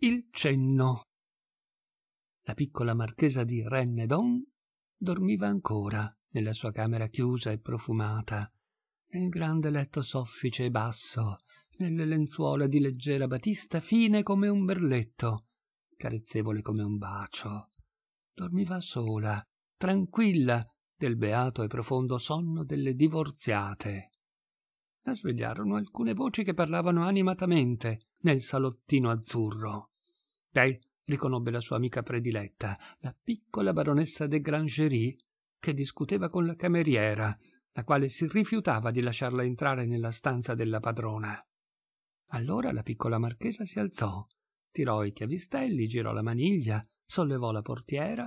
il cenno. La piccola marchesa di Rennedon dormiva ancora nella sua camera chiusa e profumata, nel grande letto soffice e basso, nelle lenzuola di leggera batista fine come un berletto, carezzevole come un bacio. Dormiva sola, tranquilla, del beato e profondo sonno delle divorziate la svegliarono alcune voci che parlavano animatamente nel salottino azzurro. Lei riconobbe la sua amica prediletta, la piccola baronessa de Grangerie, che discuteva con la cameriera, la quale si rifiutava di lasciarla entrare nella stanza della padrona. Allora la piccola marchesa si alzò, tirò i chiavistelli, girò la maniglia, sollevò la portiera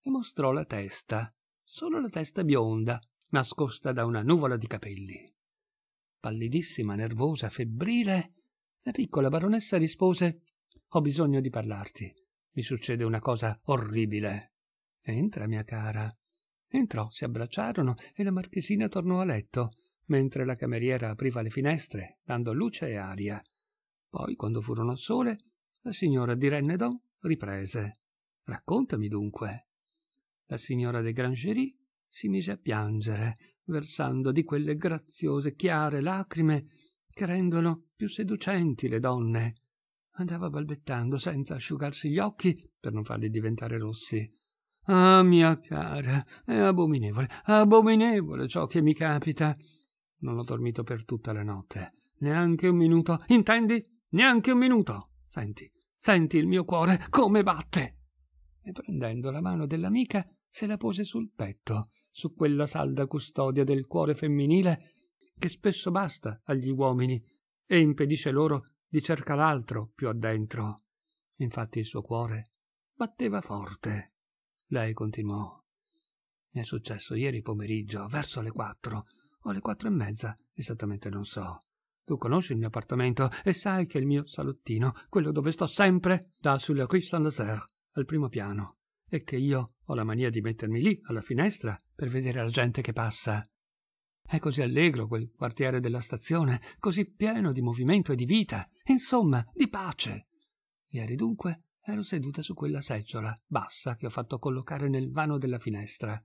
e mostrò la testa, solo la testa bionda, nascosta da una nuvola di capelli pallidissima, nervosa, febbrile, la piccola baronessa rispose Ho bisogno di parlarti. Mi succede una cosa orribile. Entra, mia cara. Entrò, si abbracciarono e la marchesina tornò a letto, mentre la cameriera apriva le finestre, dando luce e aria. Poi, quando furono sole, la signora di Rennedon riprese. Raccontami dunque. La signora de Grangerie si mise a piangere, versando di quelle graziose, chiare lacrime che rendono più seducenti le donne. Andava balbettando senza asciugarsi gli occhi per non farli diventare rossi. Ah, mia cara, è abominevole, abominevole ciò che mi capita. Non ho dormito per tutta la notte, neanche un minuto, intendi? Neanche un minuto. Senti, senti il mio cuore come batte. E prendendo la mano dell'amica se la pose sul petto su quella salda custodia del cuore femminile che spesso basta agli uomini e impedisce loro di cercare altro più addentro. Infatti il suo cuore batteva forte. Lei continuò. Mi è successo ieri pomeriggio, verso le quattro, o alle quattro e mezza, esattamente non so. Tu conosci il mio appartamento e sai che il mio salottino, quello dove sto sempre, dà sulla Rue Saint-Lazare, al primo piano, e che io ho la mania di mettermi lì, alla finestra, per vedere la gente che passa. È così allegro quel quartiere della stazione, così pieno di movimento e di vita, insomma, di pace. Ieri dunque ero seduta su quella seggiola bassa che ho fatto collocare nel vano della finestra.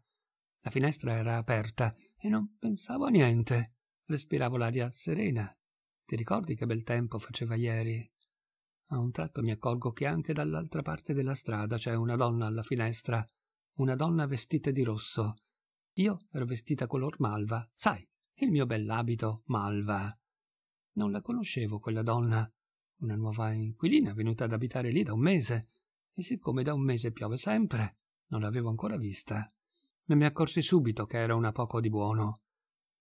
La finestra era aperta e non pensavo a niente. Respiravo l'aria serena. Ti ricordi che bel tempo faceva ieri? A un tratto mi accorgo che anche dall'altra parte della strada c'è una donna alla finestra, una donna vestita di rosso, io ero vestita color malva, sai, il mio bell'abito malva. Non la conoscevo quella donna, una nuova inquilina venuta ad abitare lì da un mese, e siccome da un mese piove sempre, non l'avevo ancora vista. Ma mi accorsi subito che era una poco di buono.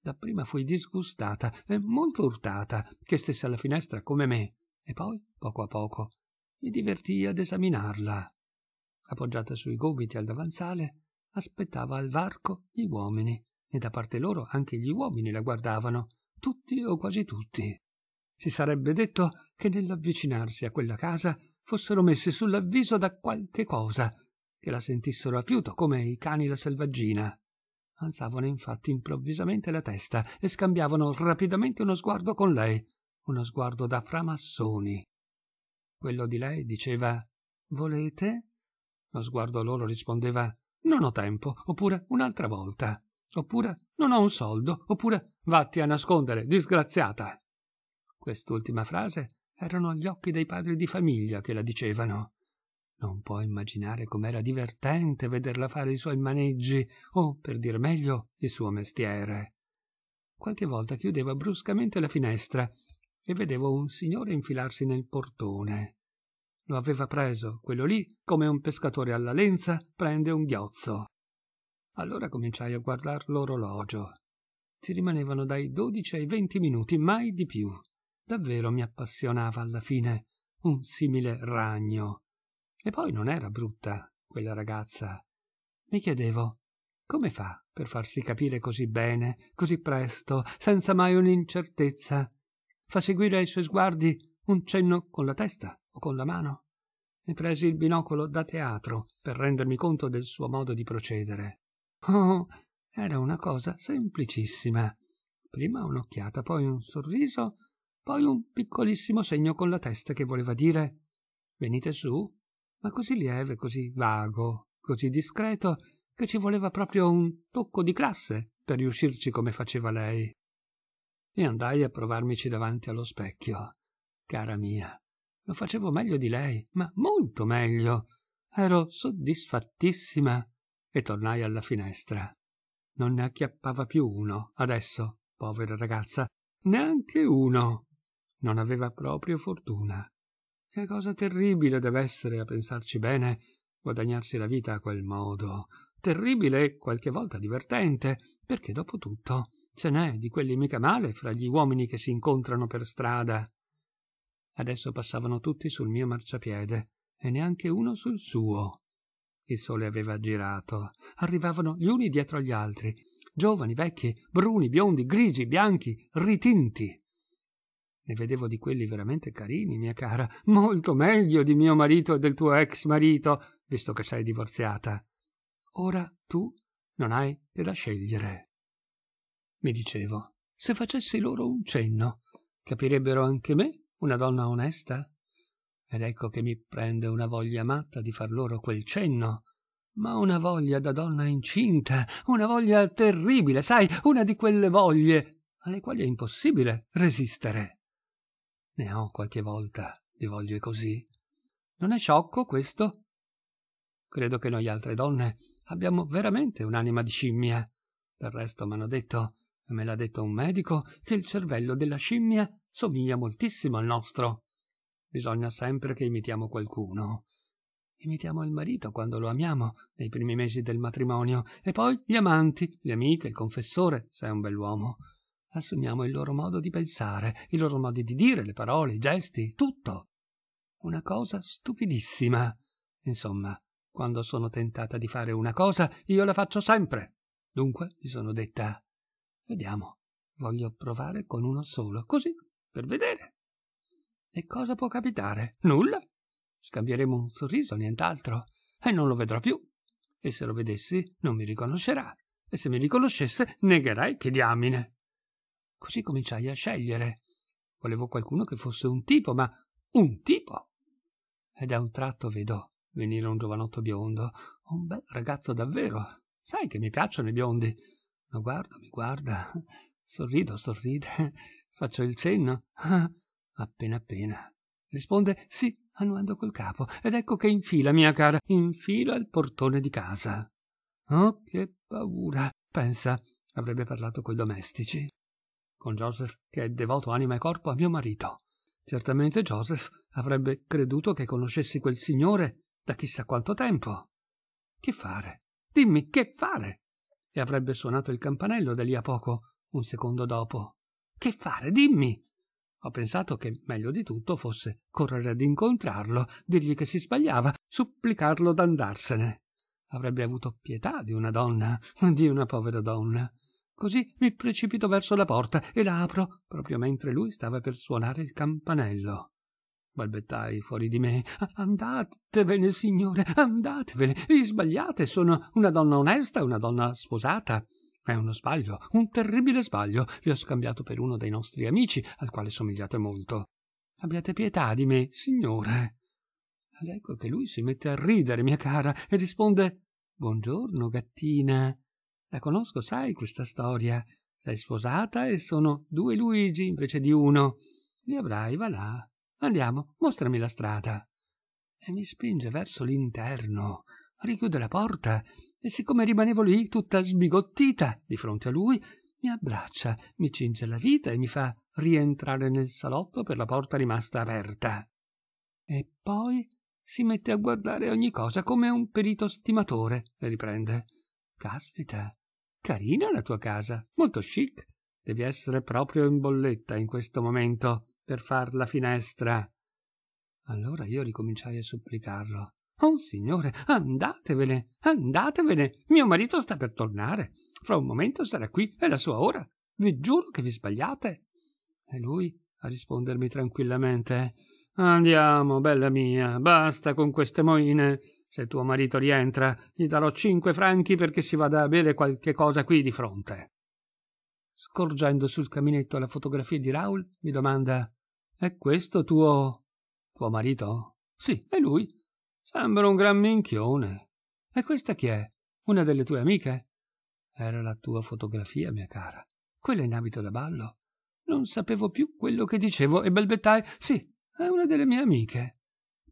Dapprima fui disgustata e eh, molto urtata, che stesse alla finestra come me, e poi, poco a poco, mi divertii ad esaminarla. Appoggiata sui gomiti al davanzale, aspettava al varco gli uomini, e da parte loro anche gli uomini la guardavano, tutti o quasi tutti. Si sarebbe detto che nell'avvicinarsi a quella casa fossero messi sull'avviso da qualche cosa, che la sentissero a fiuto come i cani la selvaggina. Alzavano infatti improvvisamente la testa e scambiavano rapidamente uno sguardo con lei, uno sguardo da framassoni. Quello di lei diceva Volete? Lo sguardo loro rispondeva non ho tempo, oppure un'altra volta, oppure non ho un soldo, oppure vatti a nascondere, disgraziata. Quest'ultima frase erano gli occhi dei padri di famiglia che la dicevano. Non puoi immaginare com'era divertente vederla fare i suoi maneggi, o, per dir meglio, il suo mestiere. Qualche volta chiudeva bruscamente la finestra e vedevo un signore infilarsi nel portone. Lo aveva preso, quello lì, come un pescatore alla lenza prende un ghiozzo. Allora cominciai a guardare l'orologio. Ci rimanevano dai dodici ai venti minuti, mai di più. Davvero mi appassionava alla fine un simile ragno. E poi non era brutta quella ragazza. Mi chiedevo come fa per farsi capire così bene, così presto, senza mai un'incertezza? Fa seguire ai suoi sguardi un cenno con la testa, o con la mano, e presi il binocolo da teatro per rendermi conto del suo modo di procedere. Oh, era una cosa semplicissima. Prima un'occhiata, poi un sorriso, poi un piccolissimo segno con la testa che voleva dire venite su, ma così lieve, così vago, così discreto, che ci voleva proprio un tocco di classe per riuscirci come faceva lei. E andai a provarmici davanti allo specchio. Cara mia, lo facevo meglio di lei, ma molto meglio. Ero soddisfattissima e tornai alla finestra. Non ne acchiappava più uno, adesso, povera ragazza, neanche uno. Non aveva proprio fortuna. Che cosa terribile deve essere, a pensarci bene, guadagnarsi la vita a quel modo. Terribile e qualche volta divertente, perché dopo tutto ce n'è di quelli mica male fra gli uomini che si incontrano per strada. Adesso passavano tutti sul mio marciapiede e neanche uno sul suo. Il sole aveva girato. Arrivavano gli uni dietro agli altri, giovani, vecchi, bruni, biondi, grigi, bianchi, ritinti. Ne vedevo di quelli veramente carini, mia cara, molto meglio di mio marito e del tuo ex marito, visto che sei divorziata. Ora tu non hai che da scegliere. Mi dicevo, se facessi loro un cenno, capirebbero anche me una donna onesta? Ed ecco che mi prende una voglia matta di far loro quel cenno. Ma una voglia da donna incinta, una voglia terribile, sai, una di quelle voglie alle quali è impossibile resistere. Ne ho qualche volta di voglie così. Non è sciocco questo? Credo che noi altre donne abbiamo veramente un'anima di scimmia. Del resto m'hanno detto Me l'ha detto un medico che il cervello della scimmia somiglia moltissimo al nostro. Bisogna sempre che imitiamo qualcuno. Imitiamo il marito quando lo amiamo, nei primi mesi del matrimonio, e poi gli amanti, le amiche, il confessore, se è un bell'uomo. Assumiamo il loro modo di pensare, i loro modi di dire, le parole, i gesti, tutto. Una cosa stupidissima. Insomma, quando sono tentata di fare una cosa, io la faccio sempre. Dunque mi sono detta Vediamo. Voglio provare con uno solo, così, per vedere. E cosa può capitare? Nulla. Scambieremo un sorriso, nient'altro, e non lo vedrò più. E se lo vedessi, non mi riconoscerà. E se mi riconoscesse, negherai che diamine. Così cominciai a scegliere. Volevo qualcuno che fosse un tipo, ma un tipo. Ed a un tratto vedo venire un giovanotto biondo, un bel ragazzo davvero. Sai che mi piacciono i biondi lo guardo, mi guarda, sorrido, sorride, faccio il cenno. Ah, appena appena. Risponde sì, annuando col capo, ed ecco che infila, mia cara, infila il portone di casa. Oh, che paura! Pensa, avrebbe parlato coi domestici. Con Joseph, che è devoto anima e corpo a mio marito. Certamente Joseph avrebbe creduto che conoscessi quel signore da chissà quanto tempo. Che fare? Dimmi che fare! e avrebbe suonato il campanello da lì a poco, un secondo dopo. Che fare, dimmi! Ho pensato che meglio di tutto fosse correre ad incontrarlo, dirgli che si sbagliava, supplicarlo d'andarsene. Avrebbe avuto pietà di una donna, di una povera donna. Così mi precipito verso la porta e la apro proprio mentre lui stava per suonare il campanello balbettai fuori di me. Andatevene, signore, andatevene. Vi eh, sbagliate, sono una donna onesta, una donna sposata. È uno sbaglio, un terribile sbaglio. Vi ho scambiato per uno dei nostri amici, al quale somigliate molto. Abbiate pietà di me, signore. Ed ecco che lui si mette a ridere, mia cara, e risponde Buongiorno, gattina. La conosco, sai, questa storia. Sei sposata e sono due Luigi invece di uno. Li avrai, va là. Andiamo, mostrami la strada. E mi spinge verso l'interno, richiude la porta e siccome rimanevo lì tutta sbigottita di fronte a lui, mi abbraccia, mi cinge la vita e mi fa rientrare nel salotto per la porta rimasta aperta. E poi si mette a guardare ogni cosa come un perito stimatore e riprende. Caspita, carina la tua casa, molto chic. Devi essere proprio in bolletta in questo momento per far la finestra. Allora io ricominciai a supplicarlo. Oh signore, andatevene, andatevene. Mio marito sta per tornare. Fra un momento sarà qui, è la sua ora. Vi giuro che vi sbagliate. E lui a rispondermi tranquillamente. Andiamo, bella mia, basta con queste moine. Se tuo marito rientra, gli darò cinque franchi perché si vada a bere qualche cosa qui di fronte. Scorgendo sul caminetto la fotografia di Raul, mi domanda è questo tuo. tuo marito? Sì, è lui. Sembra un gran minchione. E questa chi è? Una delle tue amiche? Era la tua fotografia, mia cara. Quella in abito da ballo. Non sapevo più quello che dicevo e balbettai. Sì, è una delle mie amiche.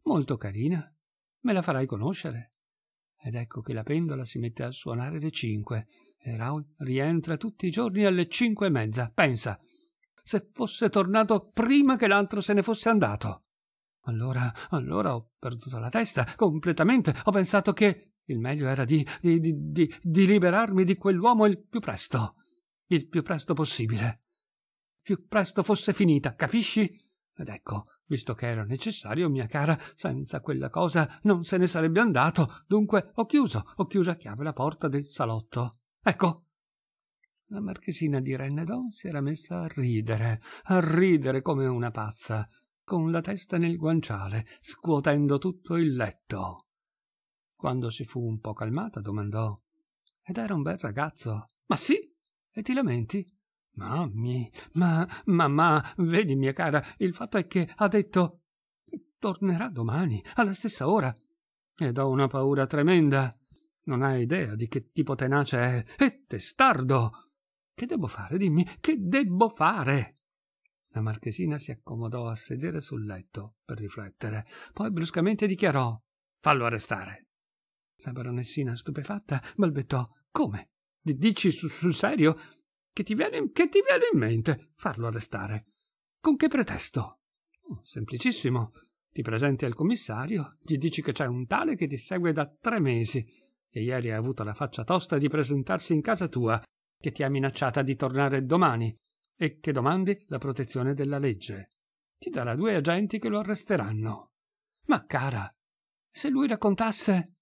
Molto carina. Me la farai conoscere. Ed ecco che la pendola si mette a suonare le cinque e Raul rientra tutti i giorni alle cinque e mezza. Pensa, se fosse tornato prima che l'altro se ne fosse andato. Allora, allora ho perduto la testa completamente. Ho pensato che il meglio era di, di, di, di, liberarmi di quell'uomo il più presto. Il più presto possibile. Più presto fosse finita, capisci? Ed ecco, visto che era necessario, mia cara, senza quella cosa non se ne sarebbe andato. Dunque ho chiuso, ho chiuso a chiave la porta del salotto. Ecco, la marchesina di Rennedon si era messa a ridere, a ridere come una pazza, con la testa nel guanciale, scuotendo tutto il letto. Quando si fu un po' calmata, domandò: Ed era un bel ragazzo. Ma sì, e ti lamenti? Mammi, ma, mamma, vedi, mia cara, il fatto è che ha detto tornerà domani, alla stessa ora. Ed ho una paura tremenda. Non hai idea di che tipo tenace è. E testardo. Che devo fare? Dimmi, che debbo fare? La marchesina si accomodò a sedere sul letto per riflettere, poi bruscamente dichiarò Fallo arrestare. La baronessina, stupefatta, balbettò Come? D- dici sul serio? Che ti, viene, che ti viene in mente farlo arrestare? Con che pretesto? Oh, semplicissimo. Ti presenti al commissario, gli dici che c'è un tale che ti segue da tre mesi e ieri ha avuto la faccia tosta di presentarsi in casa tua che ti ha minacciata di tornare domani e che domandi la protezione della legge. Ti darà due agenti che lo arresteranno. Ma cara, se lui raccontasse...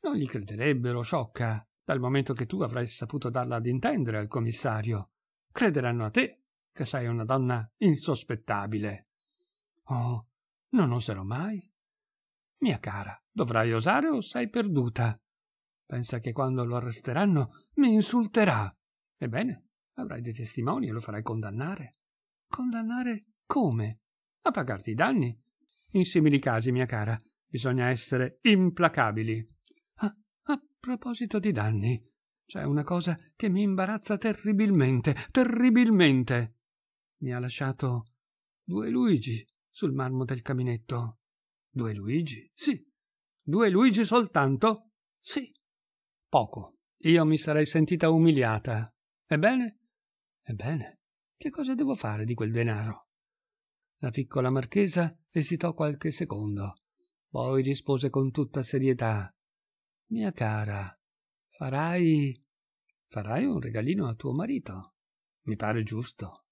Non gli crederebbero, sciocca, dal momento che tu avrai saputo darla ad intendere al commissario. Crederanno a te, che sei una donna insospettabile. Oh, non oserò mai. Mia cara, dovrai osare o sei perduta. Pensa che quando lo arresteranno mi insulterà. Ebbene, avrai dei testimoni e lo farai condannare. Condannare come? A pagarti i danni. In simili casi, mia cara, bisogna essere implacabili. Ah, a proposito di danni, c'è una cosa che mi imbarazza terribilmente, terribilmente. Mi ha lasciato due Luigi sul marmo del caminetto. Due Luigi? Sì. Due Luigi soltanto? Sì. Poco. Io mi sarei sentita umiliata. Ebbene? Ebbene, che cosa devo fare di quel denaro? La piccola marchesa esitò qualche secondo, poi rispose con tutta serietà. Mia cara, farai. farai un regalino a tuo marito. Mi pare giusto.